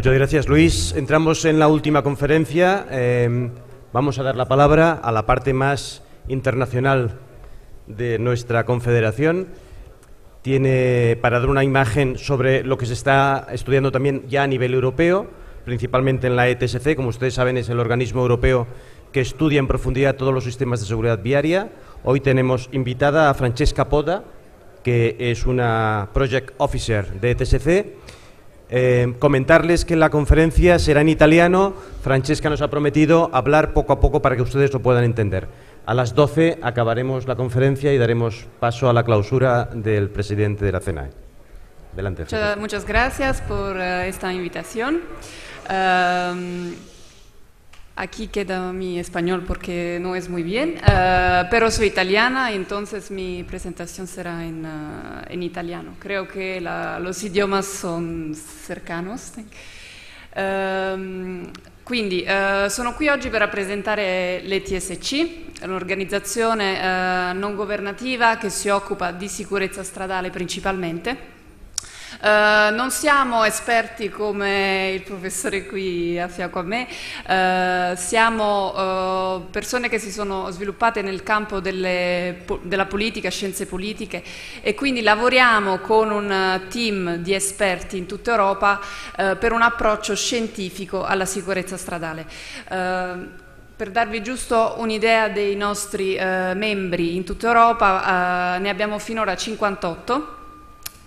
Muchas gracias, Luis. Entramos en la última conferencia. Em, vamos a dar la palabra a la parte más internacional de nuestra confederación. Tiene para dar una imagen sobre lo que se está estudiando también ya a nivel europeo, principalmente en la ETSC. Como ustedes saben, es el organismo europeo que estudia en profundidad todos los sistemas de seguridad viaria. Hoy tenemos invitada a Francesca Poda, que es una Project Officer de ETSC eh, comentarles que la conferencia será en italiano. Francesca nos ha prometido hablar poco a poco para que ustedes lo puedan entender. A las 12 acabaremos la conferencia y daremos paso a la clausura del presidente de la CENAE. Adelante. Muchas gracias por eh, esta invitación. Em, Aquí queda mi español porque no es muy bien, uh, pero soy italiana, entonces mi presentación será en, uh, en italiano. Creo que la, los idiomas son cercanos. Um, quindi uh, sono qui oggi per rappresentare l'ETSC, un'organizzazione non governativa che si occupa di sicurezza stradale principalmente eh, non siamo esperti come il professore qui a fianco a me, uh, siamo uh, persone che si sono sviluppate nel campo delle, po della politica, scienze politiche e quindi lavoriamo con un team di esperti in tutta Europa per un approccio scientifico alla sicurezza stradale. Per darvi giusto un'idea dei nostri membri in tutta Europa, ne abbiamo finora 58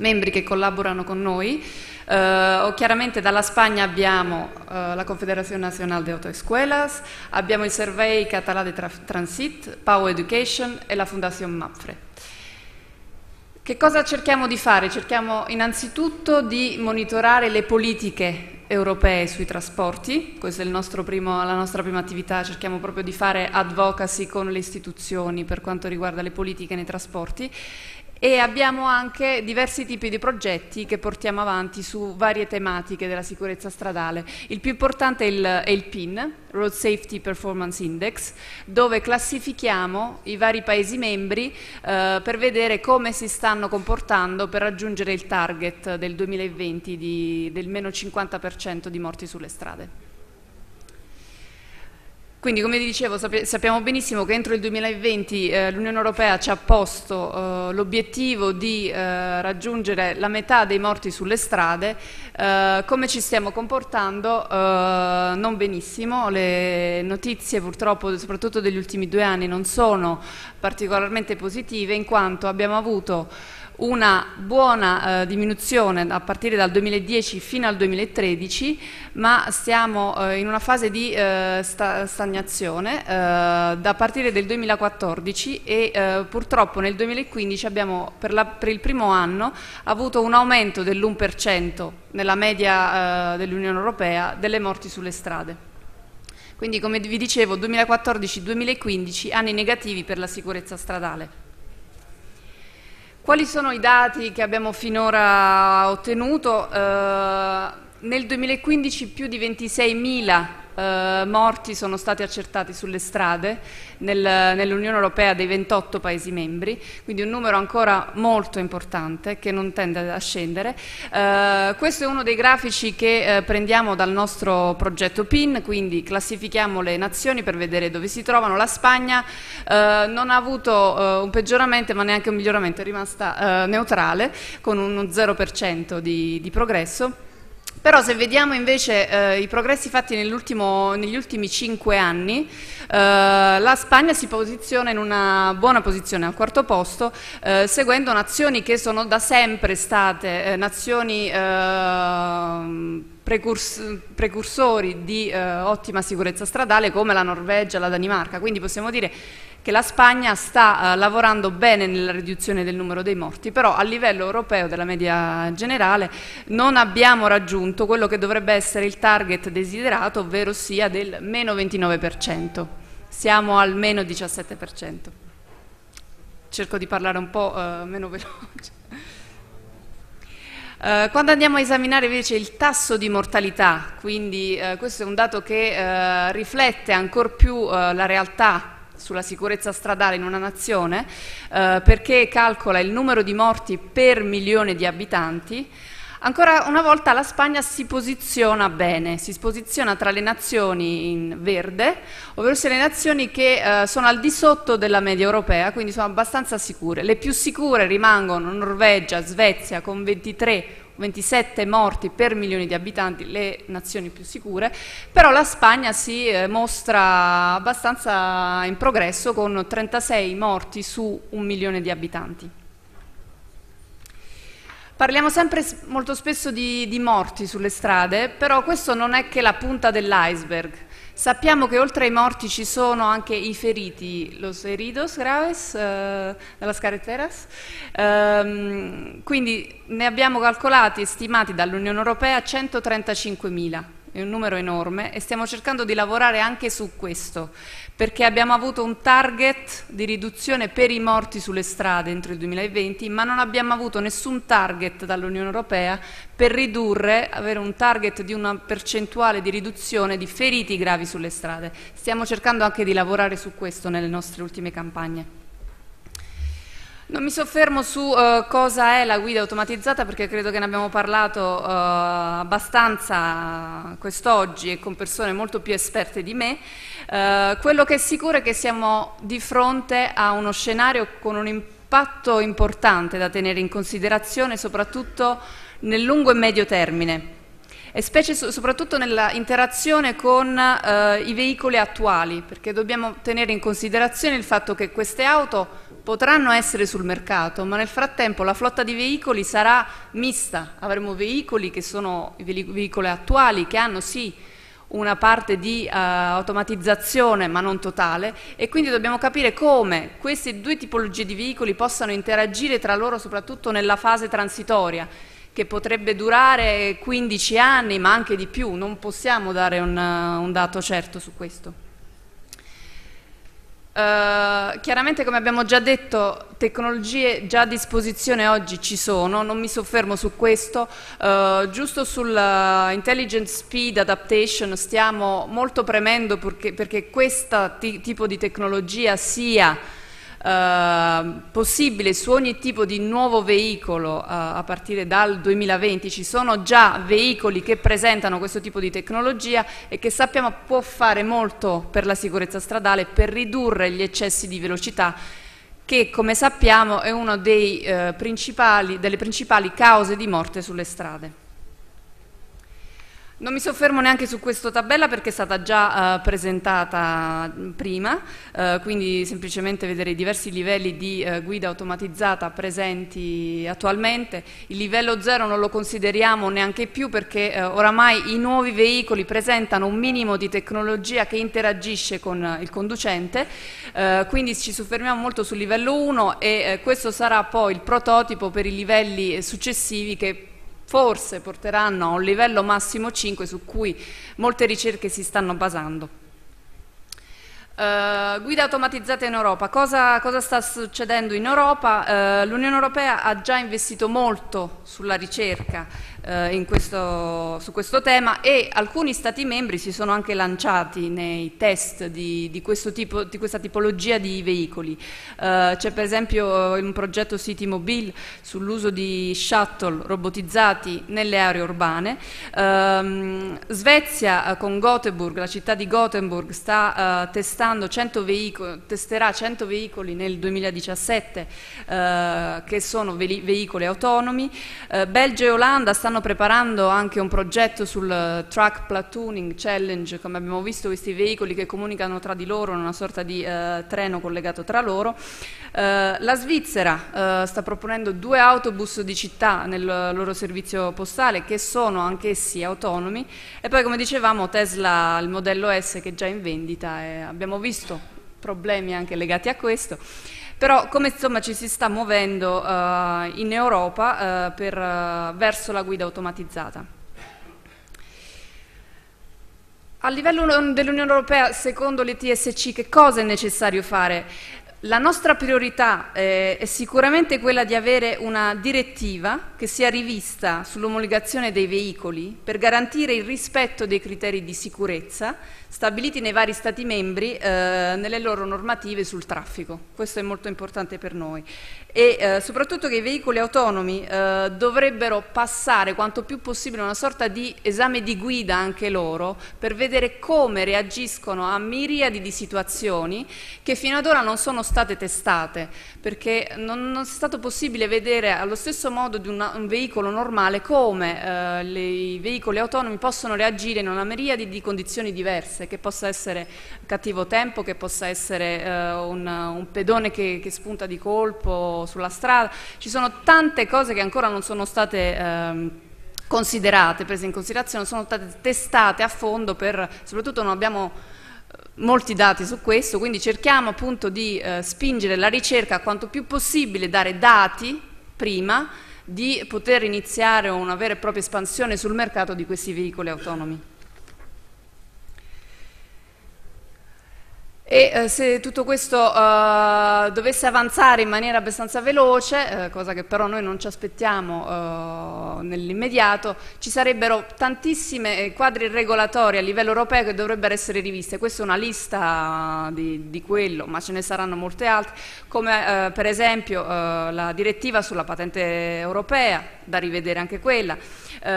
membri che collaborano con noi. Uh, chiaramente dalla Spagna abbiamo uh, la Confederazione Nazionale de Autoescuelas, abbiamo il Survey Català de Transit, Power Education e la Fondazione Mapfre. Che cosa cerchiamo di fare? Cerchiamo innanzitutto di monitorare le politiche europee sui trasporti, questa è primo, la nostra prima attività, cerchiamo proprio di fare advocacy con le istituzioni per quanto riguarda le politiche nei trasporti e abbiamo anche diversi tipi di progetti che portiamo avanti su varie tematiche della sicurezza stradale. Il più importante è il, è il PIN, Road Safety Performance Index, dove classifichiamo i vari Paesi membri eh, per vedere come si stanno comportando per raggiungere il target del 2020 di, del meno 50% di morti sulle strade. Quindi come dicevo sappiamo benissimo che entro il 2020 eh, l'Unione Europea ci ha posto eh, l'obiettivo di eh, raggiungere la metà dei morti sulle strade, eh, come ci stiamo comportando eh, non benissimo, le notizie purtroppo soprattutto degli ultimi due anni non sono particolarmente positive in quanto abbiamo avuto una buona eh, diminuzione a partire dal 2010 fino al 2013, ma siamo eh, in una fase di eh, sta stagnazione eh, da partire del 2014 e eh, purtroppo nel 2015 abbiamo per, la, per, il primo anno avuto un aumento dell'1% nella media eh, dell'Unione Europea delle morti sulle strade. Quindi come vi dicevo 2014-2015 anni negativi per la sicurezza stradale. Quali sono i dati che abbiamo finora ottenuto? Eh, nel 2015 più di 26.000 eh, morti sono stati accertati sulle strade nel, nell'Unione Europea dei 28 Paesi membri, quindi un numero ancora molto importante che non tende a scendere. Eh, questo è uno dei grafici che eh, prendiamo dal nostro progetto PIN, quindi classifichiamo le nazioni per vedere dove si trovano. La Spagna eh, non ha avuto eh, un peggioramento ma neanche un miglioramento, è rimasta eh, neutrale con uno 0% di, di progresso. Però se vediamo invece eh, i progressi fatti negli ultimi cinque anni, eh, la Spagna si posiziona in una buona posizione al quarto posto, eh, seguendo nazioni che sono da sempre state eh, nazioni eh, precursori di eh, ottima sicurezza stradale come la Norvegia, la Danimarca. Quindi possiamo dire che la Spagna sta eh, lavorando bene nella riduzione del numero dei morti, però a livello europeo della media generale non abbiamo raggiunto quello che dovrebbe essere il target desiderato, ovvero sia del meno 29%. Siamo al meno 17%. Cerco di parlare un po' eh, meno veloce eh, quando andiamo a esaminare invece il tasso di mortalità, quindi eh, questo è un dato che eh, riflette ancor più eh, la realtà sulla sicurezza stradale in una nazione eh, perché calcola il numero di morti per milione di abitanti, Ancora una volta la Spagna si posiziona bene, si posiziona tra le nazioni in verde, ovvero se le nazioni che eh, sono al di sotto della media europea, quindi sono abbastanza sicure. Le più sicure rimangono Norvegia, Svezia con 23 27 morti per milione di abitanti, le nazioni più sicure, però la Spagna si eh, mostra abbastanza in progresso con 36 morti su un milione di abitanti. Parliamo sempre molto spesso di, di morti sulle strade, però questo non è che la punta dell'iceberg. Sappiamo che oltre ai morti ci sono anche i feriti, los heridos graves, eh, della Scaretteras, ehm, quindi ne abbiamo calcolati, stimati dall'Unione Europea, 135.000 è un numero enorme e stiamo cercando di lavorare anche su questo, perché abbiamo avuto un target di riduzione per i morti sulle strade entro il 2020, ma non abbiamo avuto nessun target dall'Unione Europea per ridurre, avere un target di una percentuale di riduzione di feriti gravi sulle strade. Stiamo cercando anche di lavorare su questo nelle nostre ultime campagne. Non mi soffermo su uh, cosa è la guida automatizzata perché credo che ne abbiamo parlato uh, abbastanza quest'oggi e con persone molto più esperte di me. Uh, quello che è sicuro è che siamo di fronte a uno scenario con un impatto importante da tenere in considerazione soprattutto nel lungo e medio termine e specie so, soprattutto nell'interazione con eh, i veicoli attuali, perché dobbiamo tenere in considerazione il fatto che queste auto potranno essere sul mercato, ma nel frattempo la flotta di veicoli sarà mista. Avremo veicoli che sono i veicoli attuali, che hanno sì una parte di uh, automatizzazione ma non totale e quindi dobbiamo capire come queste due tipologie di veicoli possano interagire tra loro soprattutto nella fase transitoria che potrebbe durare 15 anni ma anche di più, non possiamo dare un, uh, un dato certo su questo. Eh, chiaramente come abbiamo già detto tecnologie già a disposizione oggi ci sono, non mi soffermo su questo, uh, giusto sull'intelligent eh, speed adaptation stiamo molto premendo perché, perché questo tipo di tecnologia sia Ehm, possibile su ogni tipo di nuovo veicolo eh, a partire dal 2020. Ci sono già veicoli che presentano questo tipo di tecnologia e che sappiamo può fare molto per la sicurezza stradale, per ridurre gli eccessi di velocità che come sappiamo è una eh, delle principali cause di morte sulle strade. Non mi soffermo neanche su questa tabella perché è stata già eh, presentata prima, eh, quindi semplicemente vedere i diversi livelli di eh, guida automatizzata presenti attualmente. Il livello 0 non lo consideriamo neanche più perché eh, oramai i nuovi veicoli presentano un minimo di tecnologia che interagisce con eh, il conducente, eh, quindi ci soffermiamo molto sul livello 1 e questo sarà poi il prototipo per i livelli successivi che forse porteranno a un livello massimo 5 su cui molte ricerche si stanno basando. Uh, eh, guida automatizzata in Europa. Cosa, cosa sta succedendo in Europa? Uh, L'Unione Europea ha già investito molto sulla ricerca eh, questo, su questo tema e alcuni Stati membri si sono anche lanciati nei test di, di, tipo, di questa tipologia di veicoli. Eh, C'è per esempio eh, un progetto City Mobile sull'uso di shuttle robotizzati nelle aree urbane. Ehm, eh, Svezia con Gothenburg, la città di Gothenburg, sta, eh, testando 100 veicoli, testerà 100 veicoli nel 2017 eh, che sono ve veicoli autonomi. Belgio e Olanda stanno stanno preparando anche un progetto sul eh, Truck Platooning Challenge, come abbiamo visto questi veicoli che comunicano tra di loro in una sorta di eh, treno collegato tra loro. Eh, la Svizzera eh, sta proponendo due autobus di città nel loro servizio postale che sono anch'essi autonomi e poi come dicevamo Tesla, il modello S che è già in vendita e abbiamo visto problemi anche legati a questo. Però come insomma ci si sta muovendo uh, in Europa uh, per, uh, verso la guida automatizzata? A livello dell'Unione Europea, secondo le TSC, che cosa è necessario fare? La nostra priorità eh, è sicuramente quella di avere una direttiva che sia rivista sull'omologazione dei veicoli per garantire il rispetto dei criteri di sicurezza stabiliti nei vari Stati membri eh, nelle loro normative sul traffico. Questo è molto importante per noi. E eh, soprattutto che i veicoli autonomi eh, dovrebbero passare quanto più possibile una sorta di esame di guida anche loro per vedere come reagiscono a miriadi di situazioni che fino ad ora non sono state testate perché non, non è stato possibile vedere allo stesso modo di una, un veicolo normale come eh, le, i veicoli autonomi possono reagire in una miriade di condizioni diverse, che possa essere cattivo tempo, che possa essere eh, un, un, pedone che, che, spunta di colpo sulla strada, ci sono tante cose che ancora non sono state... Ehm, considerate, prese in considerazione, sono state testate a fondo per, soprattutto non abbiamo molti dati su questo, quindi cerchiamo appunto di eh, spingere la ricerca quanto più possibile, dare dati prima di poter iniziare una vera e propria espansione sul mercato di questi veicoli autonomi. E eh, se tutto questo eh, dovesse avanzare in maniera abbastanza veloce, eh, cosa che però noi non ci aspettiamo eh, nell'immediato, ci sarebbero tantissime eh, quadri regolatori a livello europeo che dovrebbero essere riviste. Questa è una lista di, di quello, ma ce ne saranno molte altre, come eh, per esempio la direttiva sulla patente europea, da rivedere anche quella,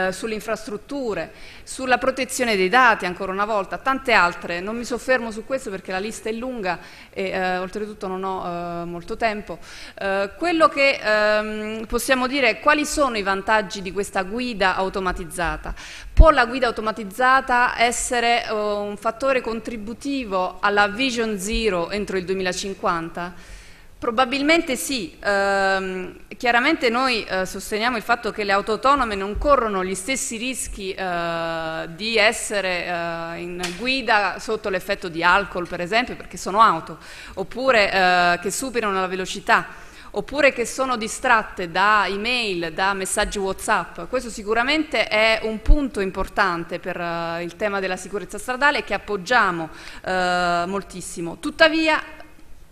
sulle infrastrutture, sulla protezione dei dati, ancora una volta, tante altre. Non mi soffermo su questo perché la lista lista è lunga e eh, oltretutto non ho eh, molto tempo. Eh, quello che ehm, possiamo dire è quali sono i vantaggi di questa guida automatizzata. Può la guida automatizzata essere eh, un fattore contributivo alla Vision Zero entro il 2050? Probabilmente sì, ehm, chiaramente noi eh, sosteniamo il fatto che le auto autonome non corrono gli stessi rischi eh, di essere eh, in guida sotto l'effetto di alcol per esempio perché sono auto, oppure eh, che superano la velocità, oppure che sono distratte da email, da messaggi Whatsapp. Questo sicuramente è un punto importante per eh, il tema della sicurezza stradale che appoggiamo eh, moltissimo. Tuttavia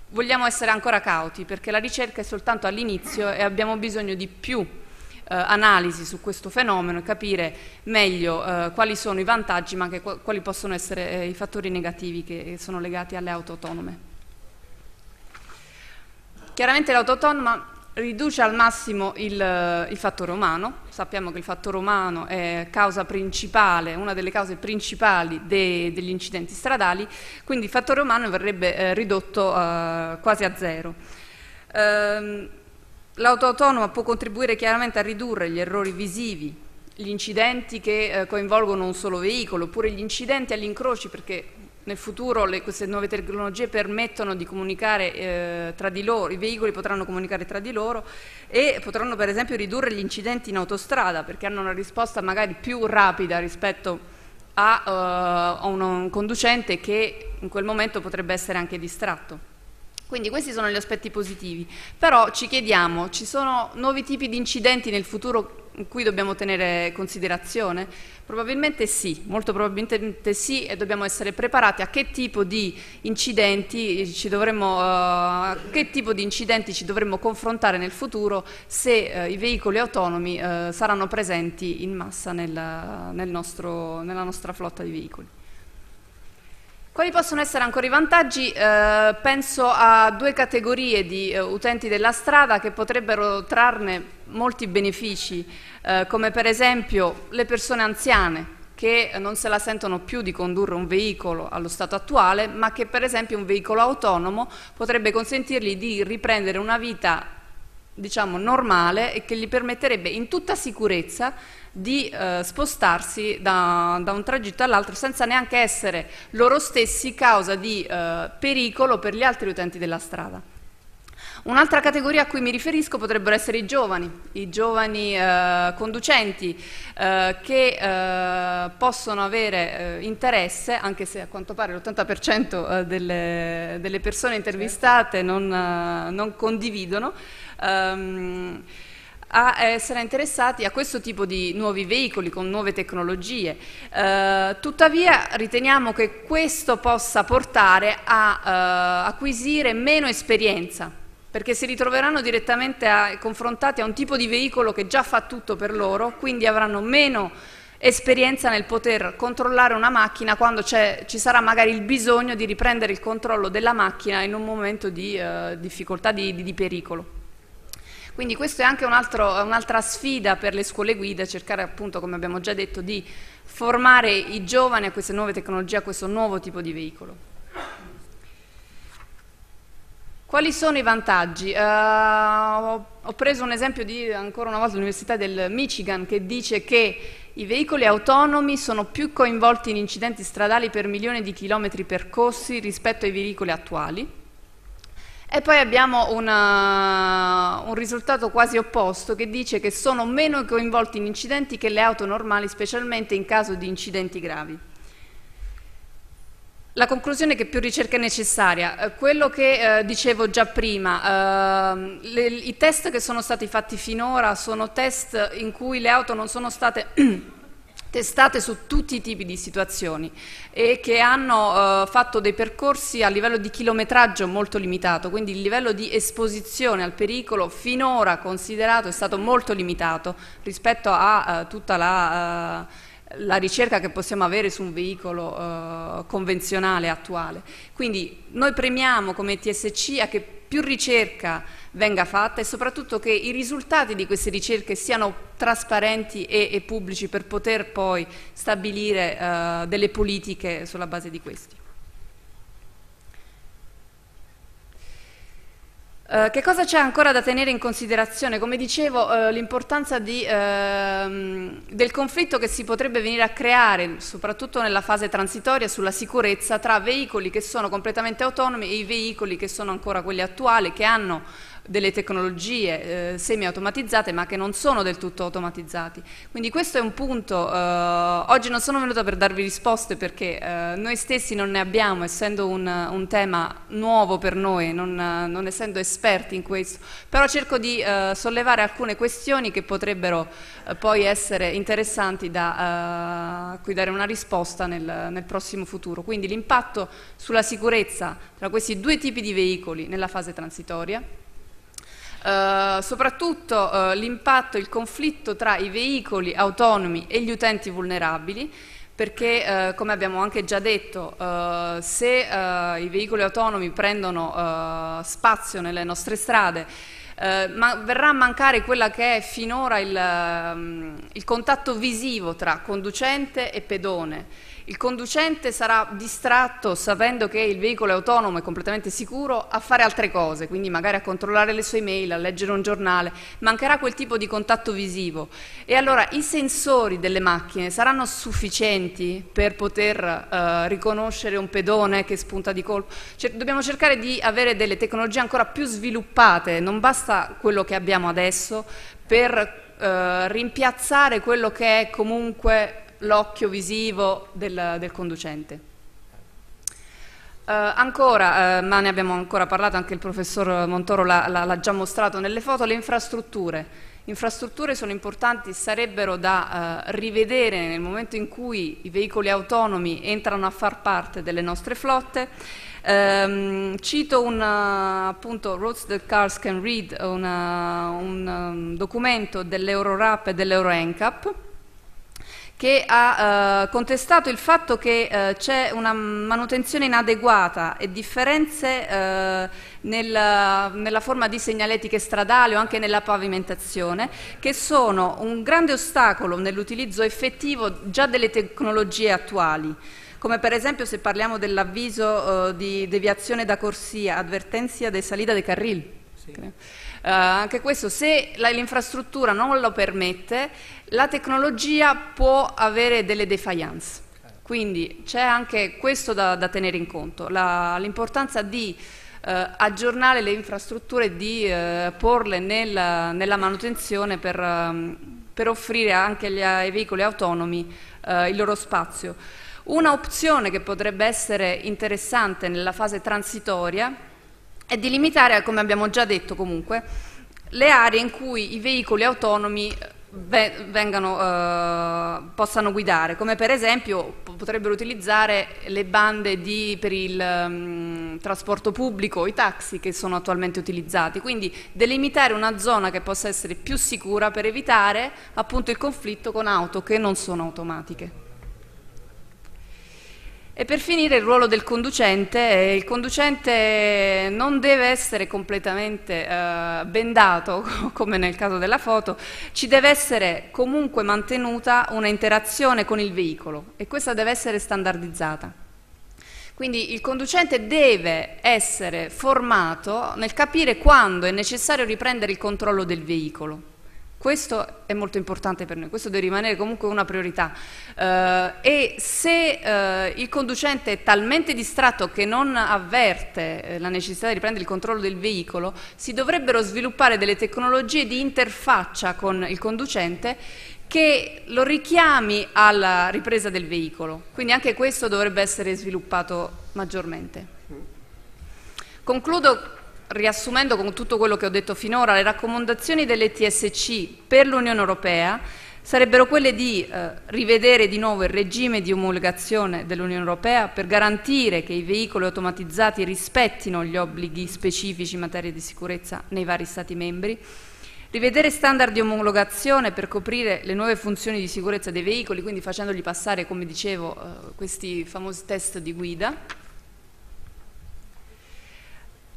vogliamo essere ancora cauti perché la ricerca è soltanto all'inizio e abbiamo bisogno di più eh, analisi su questo fenomeno e capire meglio eh, quali sono i vantaggi ma anche quali possono essere eh, i fattori negativi che sono legati alle auto autonome. Chiaramente l'auto autonoma riduce al massimo il, eh, il, fattore umano, sappiamo che il fattore umano è causa principale, una delle cause principali de, degli incidenti stradali, quindi il fattore umano verrebbe eh, ridotto eh, quasi a zero. Ehm, L'auto autonoma può contribuire chiaramente a ridurre gli errori visivi, gli incidenti che eh, coinvolgono un solo veicolo, oppure gli incidenti agli perché nel futuro le, queste nuove tecnologie permettono di comunicare eh, tra di loro, i veicoli potranno comunicare tra di loro e potranno per esempio ridurre gli incidenti in autostrada perché hanno una risposta magari più rapida rispetto a, uh, a un, un conducente che in quel momento potrebbe essere anche distratto. Quindi questi sono gli aspetti positivi, però ci chiediamo, ci sono nuovi tipi di incidenti nel futuro cui dobbiamo tenere considerazione? Probabilmente sì, molto probabilmente sì e dobbiamo essere preparati a che tipo di incidenti ci dovremmo, uh, incidenti ci dovremmo confrontare nel futuro se uh, i veicoli autonomi uh, saranno presenti in massa nel, nel nostro, nella nostra flotta di veicoli. Quali possono essere ancora i vantaggi? Eh, penso a due categorie di eh, utenti della strada che potrebbero trarne molti benefici, eh, come per esempio le persone anziane che non se la sentono più di condurre un veicolo allo stato attuale, ma che per esempio un veicolo autonomo potrebbe consentirgli di riprendere una vita diciamo, normale e che gli permetterebbe in tutta sicurezza di eh, spostarsi da, da, un tragitto all'altro senza neanche essere loro stessi causa di eh, pericolo per gli altri utenti della strada. Un'altra categoria a cui mi riferisco potrebbero essere i giovani, i giovani eh, conducenti eh, che eh, possono avere eh, interesse, anche se a quanto pare l'80% delle, delle, persone intervistate non, non condividono, um, a essere interessati a questo tipo di nuovi veicoli con nuove tecnologie. Eh, tuttavia riteniamo che questo possa portare a eh, acquisire meno esperienza perché si ritroveranno direttamente a, confrontati a un tipo di veicolo che già fa tutto per loro, quindi avranno meno esperienza nel poter controllare una macchina quando ci sarà magari il bisogno di riprendere il controllo della macchina in un momento di eh, difficoltà, di, di, di pericolo. Quindi questa è anche un'altra sfida per le scuole guida, cercare appunto, come abbiamo già detto, di formare i giovani a queste nuove tecnologie, a questo nuovo tipo di veicolo. Quali sono i vantaggi? Uh, ho preso un esempio di ancora una volta l'Università del Michigan che dice che i veicoli autonomi sono più coinvolti in incidenti stradali per milione di chilometri percorsi rispetto ai veicoli attuali e poi abbiamo una, eh, un risultato quasi opposto che dice che sono meno coinvolti in incidenti che le auto normali, specialmente in caso di incidenti gravi. La conclusione è che più ricerca è necessaria. Eh, quello che eh, dicevo già prima, eh, le, i test che sono stati fatti finora sono test in cui le auto non sono state testate su tutti i tipi di situazioni e che hanno eh, fatto dei percorsi a livello di chilometraggio molto limitato, quindi il livello di esposizione al pericolo finora considerato è stato molto limitato rispetto a eh, tutta la, eh, la, ricerca che possiamo avere su un veicolo eh, convenzionale attuale. Quindi noi premiamo come TSC a che più ricerca venga fatta e soprattutto che i risultati di queste ricerche siano trasparenti e, e pubblici per poter poi stabilire eh, delle politiche sulla base di questi. Eh, che cosa c'è ancora da tenere in considerazione? Come dicevo, eh, l'importanza ehm, del conflitto che si potrebbe venire a creare, soprattutto nella fase transitoria, sulla sicurezza tra veicoli che sono completamente autonomi e i veicoli che sono ancora quelli attuali, che hanno delle tecnologie eh, semi-automatizzate ma che non sono del tutto automatizzati. Quindi questo è un punto, eh, oggi non sono venuta per darvi risposte perché eh, noi stessi non ne abbiamo, essendo un, un tema nuovo per noi, non, non, essendo esperti in questo, però cerco di eh, sollevare alcune questioni che potrebbero eh, poi essere interessanti da eh, a cui dare una risposta nel, nel prossimo futuro. Quindi l'impatto sulla sicurezza tra questi due tipi di veicoli nella fase transitoria eh, soprattutto uh, l'impatto, il conflitto tra i veicoli autonomi e gli utenti vulnerabili perché uh, come abbiamo anche già detto se i veicoli autonomi prendono spazio nelle nostre strade ma verrà a mancare quella che è finora il, ehm, il contatto visivo tra conducente e pedone il conducente sarà distratto sapendo che il veicolo è autonomo e completamente sicuro a fare altre cose, quindi magari a controllare le sue mail, a leggere un giornale, mancherà quel tipo di contatto visivo. E allora i sensori delle macchine saranno sufficienti per poter eh, riconoscere un pedone che spunta di colpo? Cioè, dobbiamo cercare di avere delle tecnologie ancora più sviluppate, non basta quello che abbiamo adesso per eh, rimpiazzare quello che è comunque l'occhio visivo del, del conducente. Uh, ancora, uh, ma ne abbiamo ancora parlato, anche il professor Montoro l'ha già mostrato nelle foto, le infrastrutture. Infrastrutture sono importanti, sarebbero da uh, rivedere nel momento in cui i veicoli autonomi entrano a far parte delle nostre flotte. Um, cito un appunto Roads that Cars Can Read, una, un um, documento dell'Eurorap e dell'Euroencap che ha eh, contestato il fatto che eh, c'è una manutenzione inadeguata e differenze eh, nel, nella forma di segnaletiche stradali o anche nella pavimentazione che sono un grande ostacolo nell'utilizzo effettivo già delle tecnologie attuali come per esempio se parliamo dell'avviso eh, di deviazione da corsia, advertenza de salida de carril, sì. Uh, anche questo, se l'infrastruttura non lo permette, la tecnologia può avere delle defiance. Quindi c'è anche questo da, da tenere in conto, l'importanza di eh, aggiornare le infrastrutture, di eh, porle nel, nella manutenzione per, ehm, per, offrire anche agli, ai veicoli autonomi eh, il loro spazio. Una opzione che potrebbe essere interessante nella fase transitoria è di limitare, come abbiamo già detto comunque, le aree in cui i veicoli autonomi eh, vengano, eh, possano guidare, come per esempio potrebbero utilizzare le bande di, per il um, trasporto pubblico, i taxi che sono attualmente utilizzati, quindi delimitare una zona che possa essere più sicura per evitare appunto il conflitto con auto che non sono automatiche. E per finire il ruolo del conducente, eh, il conducente non deve essere completamente eh, bendato come nel caso della foto, ci deve essere comunque mantenuta una interazione con il veicolo e questa deve essere standardizzata. Quindi il conducente deve essere formato nel capire quando è necessario riprendere il controllo del veicolo questo è molto importante per noi, questo deve rimanere comunque una priorità eh, e se eh, il conducente è talmente distratto che non avverte eh, la necessità di riprendere il controllo del veicolo, si dovrebbero sviluppare delle tecnologie di interfaccia con il conducente che lo richiami alla ripresa del veicolo, quindi anche questo dovrebbe essere sviluppato maggiormente. Mm. Concludo riassumendo con tutto quello che ho detto finora, le raccomandazioni dell'ETSC per l'Unione Europea sarebbero quelle di eh, rivedere di nuovo il regime di omologazione dell'Unione Europea per garantire che i veicoli automatizzati rispettino gli obblighi specifici in materia di sicurezza nei vari Stati membri, rivedere standard di omologazione per coprire le nuove funzioni di sicurezza dei veicoli, quindi facendogli passare, come dicevo, eh, questi famosi test di guida,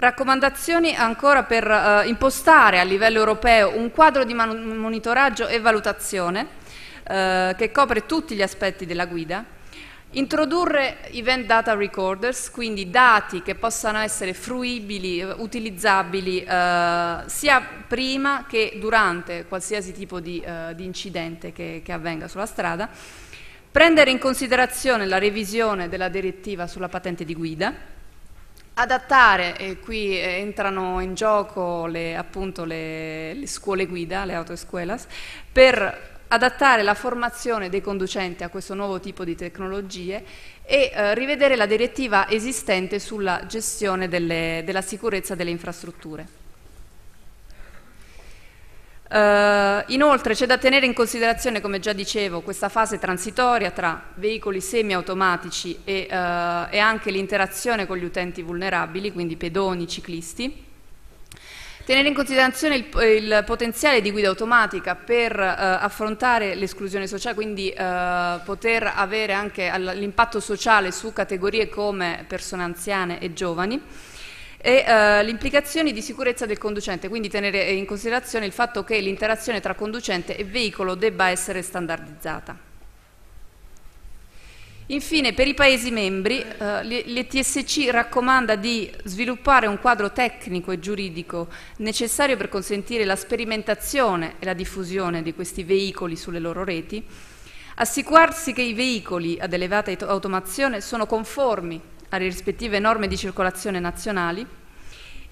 Raccomandazioni ancora per eh, impostare a livello europeo un quadro di monitoraggio e valutazione eh, che copre tutti gli aspetti della guida, introdurre event data recorders, quindi dati che possano essere fruibili, eh, utilizzabili eh, sia prima che durante qualsiasi tipo di, eh, di incidente che, che avvenga sulla strada, prendere in considerazione la revisione della direttiva sulla patente di guida, Adattare, e qui eh, entrano in gioco le, appunto le, le scuole guida, le autoescuelas, per adattare la formazione dei conducenti a questo nuovo tipo di tecnologie e eh, rivedere la direttiva esistente sulla gestione delle, della sicurezza delle infrastrutture. Uh, inoltre c'è da tenere in considerazione, come già dicevo, questa fase transitoria tra veicoli semiautomatici e, uh, e anche l'interazione con gli utenti vulnerabili, quindi pedoni, ciclisti. Tenere in considerazione il, il potenziale di guida automatica per uh, affrontare l'esclusione sociale, quindi poter avere anche l'impatto sociale su categorie come persone anziane e giovani e eh, le implicazioni di sicurezza del conducente, quindi tenere in considerazione il fatto che l'interazione tra conducente e veicolo debba essere standardizzata. Infine, per i Paesi membri, eh, l'ETSC raccomanda di sviluppare un quadro tecnico e giuridico necessario per consentire la sperimentazione e la diffusione di questi veicoli sulle loro reti, assicurarsi che i veicoli ad elevata automazione sono conformi alle rispettive norme di circolazione nazionali,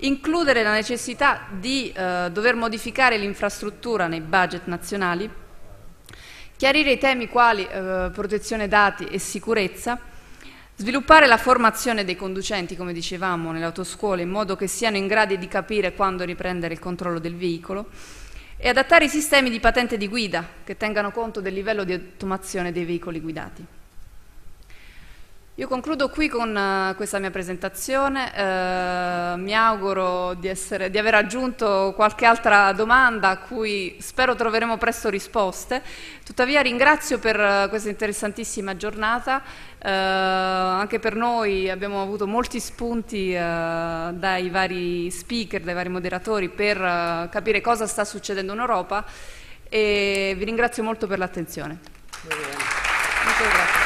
includere la necessità di eh, dover modificare l'infrastruttura nei budget nazionali, chiarire i temi quali eh, protezione dati e sicurezza, sviluppare la formazione dei conducenti, come dicevamo, nelle autoscuole, in modo che siano in grado di capire quando riprendere il controllo del veicolo e adattare i sistemi di patente di guida che tengano conto del livello di automazione dei veicoli guidati. Io concludo qui con eh, questa mia presentazione, eh, mi auguro di, essere, di, aver aggiunto qualche altra domanda a cui spero troveremo presto risposte, tuttavia ringrazio per eh, questa interessantissima giornata, eh, anche per noi abbiamo avuto molti spunti eh, dai vari speaker, dai vari moderatori per eh, capire cosa sta succedendo in Europa e vi ringrazio molto per l'attenzione. Molto grazie.